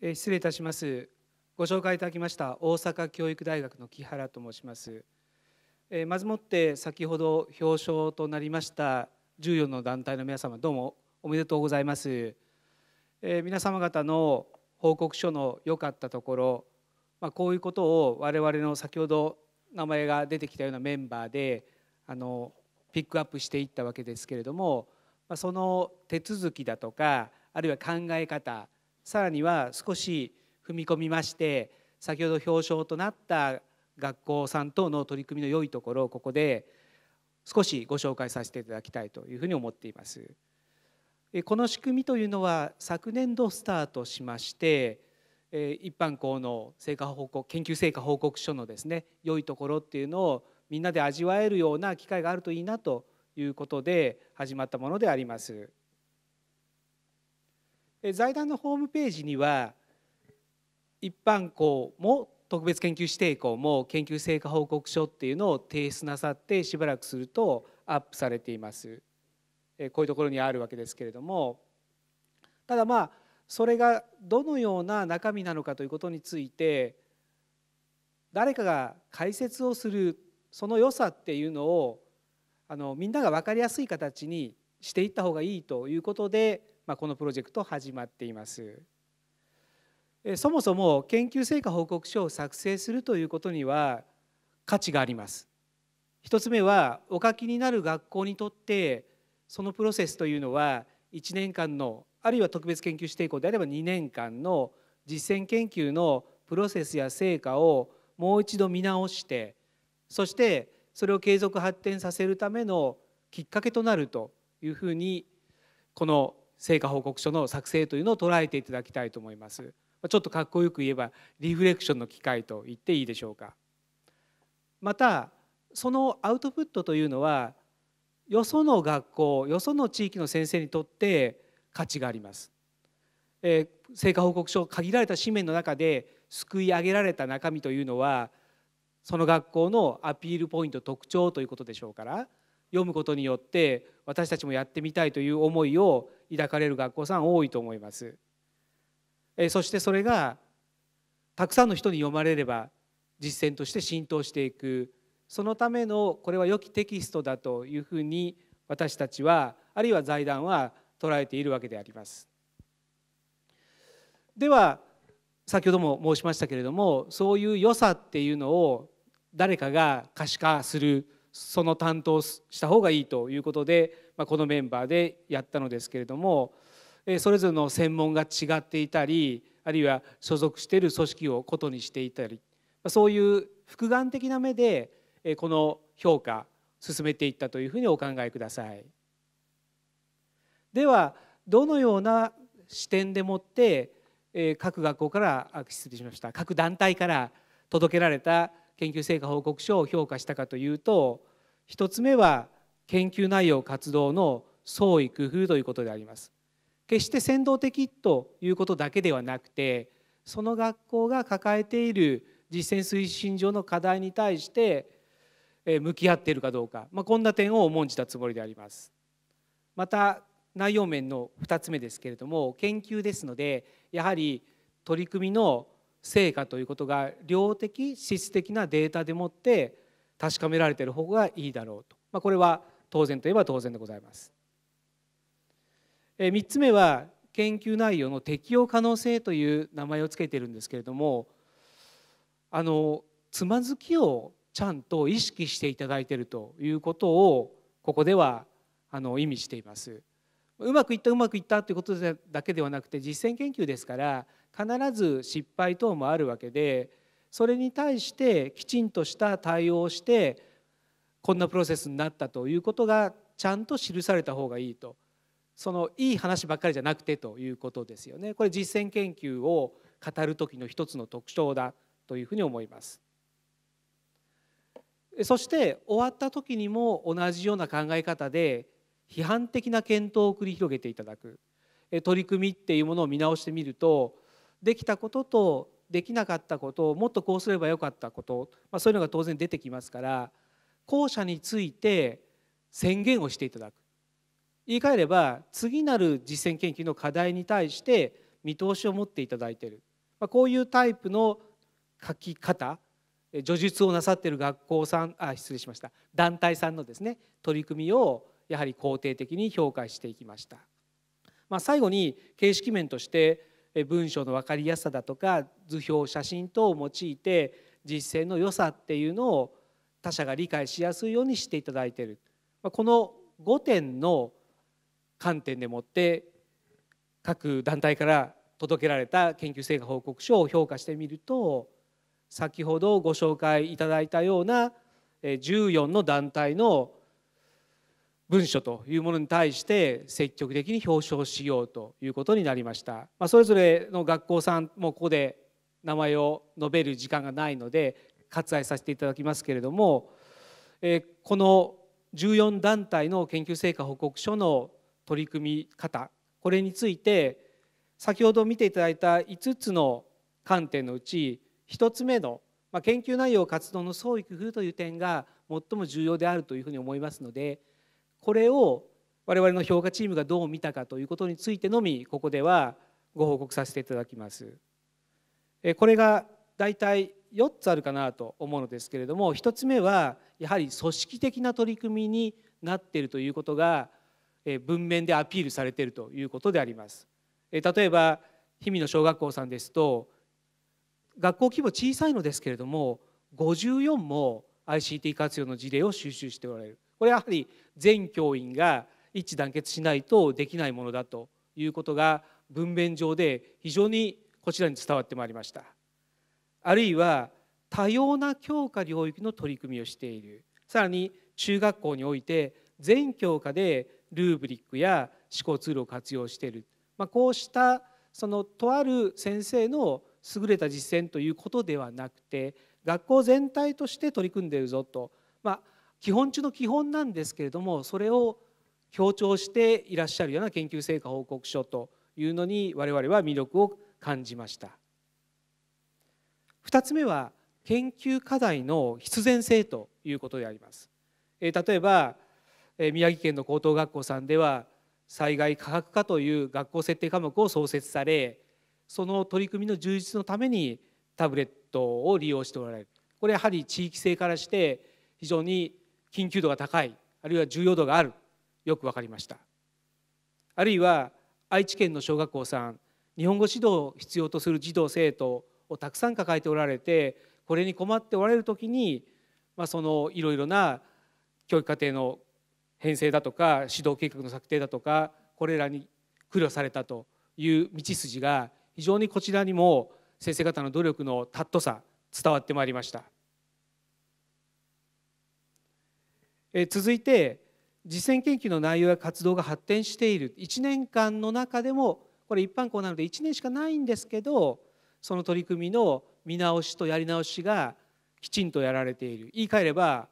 え失礼いたしますご紹介いただきました大阪教育大学の木原と申します、えまずもって先ほど表彰となりました14の団体の皆様どうもおめでとうございます、え皆様方の報告書の良かったところ、まあ、こういうことを我々の先ほど名前が出てきたようなメンバーであのピックアップしていったわけですけれども、まあ、その手続きだとかあるいは考え方さらには少し踏み込みまして先ほど表彰となった学校さん等の取り組みの良いところをここで少しご紹介させていただきたいというふうに思っています。この仕組みというのは昨年度スタートしまして一般校の成果報告研究成果報告書のですね良いところっていうのをみんなで味わえるような機会があるといいなということで始まったものであります。財団のホームページには一般校も特別研究指定校も研究成果報告書っていうのを提出なさってしばらくするとアップされていますこういうところにあるわけですけれどもただまあそれがどのような中身なのかということについて誰かが解説をするその良さっていうのをあのみんなが分かりやすい形にしていった方がいいということでまこのプロジェクト始まっています。そもそも研究成果報告書を作成するということには価値があります。1つ目はお書きになる学校にとってそのプロセスというのは1年間のあるいは特別研究指定校であれば2年間の実践研究のプロセスや成果をもう一度見直してそしてそれを継続発展させるためのきっかけとなるというふうにこの成果報告書の作成というのを捉えていただきたいと思います。ちょっとかっこよく言えばリフレクションの機会と言っていいでしょうか。またそのアウトプットというのはよその学校よその地域の先生にとって価値があります。えー、成果報告書限られた紙面の中ですくい上げられた中身というのはその学校のアピールポイント特徴ということでしょうから読むことによって私たちもやってみたいという思いを抱かれる学校さん多いと思います。えそしてそれがたくさんの人に読まれれば実践として浸透していくそのためのこれは良きテキストだというふうに私たちはあるいは財団は捉えているわけであります。では先ほども申しましたけれどもそういう良さっていうのを誰かが可視化するその担当した方がいいということで、まあ、このメンバーでやったのですけれどもそれぞれの専門が違っていたりあるいは所属している組織をことにしていたりそういう複眼的な目でこの評価進めていったというふうにお考えください。ではどのような視点でもって各学校から失礼しました各団体から届けられた研究成果報告書を評価したかというと1つ目は研究内容活動の創意工夫ということであります決して先導的ということだけではなくてその学校が抱えている実践推進上の課題に対して向き合っているかどうか、まあ、こんな点を重んじたつもりでありますまた内容面の2つ目ですけれども研究ですのでやはり取り組みの成果ということが量的質的なデータでもって確かめられている方がいいだろうと、まあ、これは当然といえば当然でございます。3つ目は研究内容の適用可能性という名前を付けてるんですけれどもあのつまずきをちゃんと意識していただいているということをここではあの意味しています。うまくいったうまくいったということだけではなくて実践研究ですから必ず失敗等もあるわけでそれに対してきちんとした対応をしてこんなプロセスになったということがちゃんと記された方がいいとそのいい話ばっかりじゃなくてということですよねこれ実践研究を語る時の一つの特徴だというふうに思いますそして終わった時にも同じような考え方で批判的な検討を繰り広げていただく取り組みっていうものを見直してみるとできたこととできなかったことをもっとこうすればよかったこと、まあ、そういうのが当然出てきますから後者について宣言をしていただく言い換えれば次なる実践研究の課題に対して見通しを持っていただいている、まあ、こういうタイプの書き方叙述をなさっている学校さんあ失礼しました団体さんのですね取り組みをやはり肯定的に評価していきました。まあ、最後に形式面として文章の分かりやすさだとか図表写真等を用いて実践の良さっていうのを他者が理解しやすいようにしていただいているこの5点の観点でもって各団体から届けられた研究成果報告書を評価してみると先ほどご紹介いただいたような14の団体の文書というものに対して積極的に表彰しようということになりました、まあ、それぞれの学校さんもここで名前を述べる時間がないので割愛させていただきますけれども、えこの14団体の研究成果報告書の取り組み方これについて先ほど見ていただいた5つの観点のうち1つ目の、まあ、研究内容活動の創意工夫という点が最も重要であるというふうに思いますのでこれを我々の評価チームがどう見たかということについてのみここではご報告させていただきます。これが大体4つあるかなと思うのですけれども1つ目はやはり組織的な取り組みになっているということが文面でアピールされているということであります。例えば氷見の小学校さんですと学校規模小さいのですけれども54も ICT 活用の事例を収集しておられるこれはやはり全教員が一致団結しないとできないものだということが文面上で非常にこちらに伝わってまいりましたあるいは多様な教科領域の取り組みをしているさらに中学校において全教科でルーブリックや思考ツールを活用している、まあ、こうしたそのとある先生の優れた実践ということではなくて学校全体として取り組んでいるぞと、まあ、基本中の基本なんですけれどもそれを強調していらっしゃるような研究成果報告書というのに我々は魅力を感じました2つ目は研究課題の必然性ということであります例えば宮城県の高等学校さんでは災害科学科という学校設定科目を創設されその取り組みの充実のためにタブレットを利用しておられるこれやはり地域性からして非常に緊急度が高いあるいは重要度があるよく分かりましたあるいは愛知県の小学校さん日本語指導を必要とする児童生徒をたくさん抱えておられてこれに困っておられる時に、まあ、そのいろいろな教育課程の編成だとか指導計画の策定だとかこれらに苦慮されたという道筋が非常にこちらにも先生方の努力のたっとさ伝わってまいりました。え続いて実践研究の内容や活動が発展している1年間の中でもこれ一般校なので1年しかないんですけどその取り組みの見直しとやり直しがきちんとやられている言い換えれば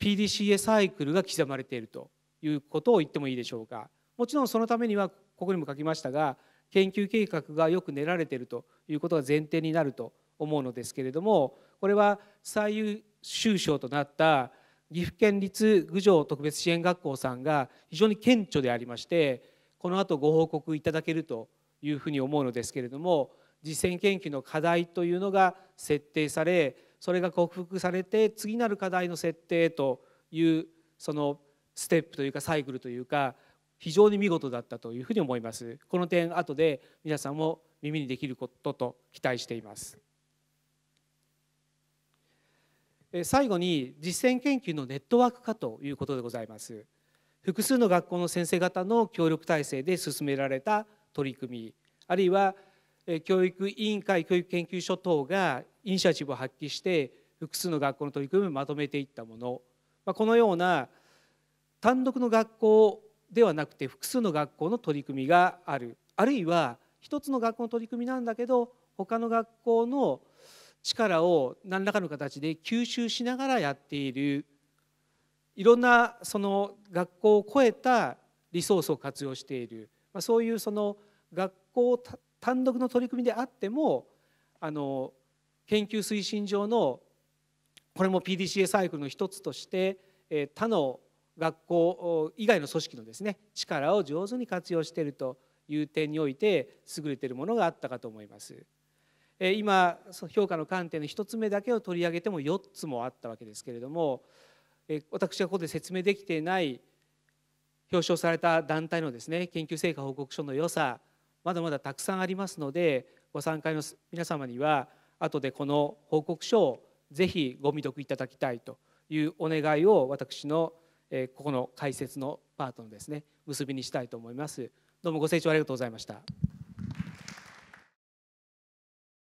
PDCA サイクルが刻まれているということを言ってもいいでしょうかもちろんそのためにはここにも書きましたが研究計画がよく練られているということが前提になると思うのですけれどもこれは最優秀賞となった岐阜県立郡上特別支援学校さんが非常に顕著でありましてこの後ご報告いただけるというふうに思うのですけれども実践研究の課題というのが設定されそれが克服されて次なる課題の設定というそのステップというかサイクルというか非常に見事だったというふうに思います。この点後で皆さんも耳にできることと期待しています。最後に実践研究のネットワーク化ということでございます複数の学校の先生方の協力体制で進められた取り組みあるいは教育委員会教育研究所等がイニシアチブを発揮して複数の学校の取り組みをまとめていったもの、まあ、このような単独の学校ではなくて複数の学校の取り組みがあるあるいは一つの学校の取り組みなんだけど他の学校の力を何らかの形で吸収しながらやっているいろんなその学校を超えたリソースを活用している、まあ、そういうその学校単独の取り組みであってもあの研究推進上のこれも PDCA サイクルの一つとして、え他の学校以外の組織のですね力を上手に活用しているという点において優れているものがあったかと思います。今評価の観点の1つ目だけを取り上げても4つもあったわけですけれども私がここで説明できていない表彰された団体のですね研究成果報告書の良さまだまだたくさんありますのでご参加の皆様には後でこの報告書をぜひご未読いただきたいというお願いを私のここの解説のパートのですね結びにしたいと思います。どうもご清聴ありがとうございました。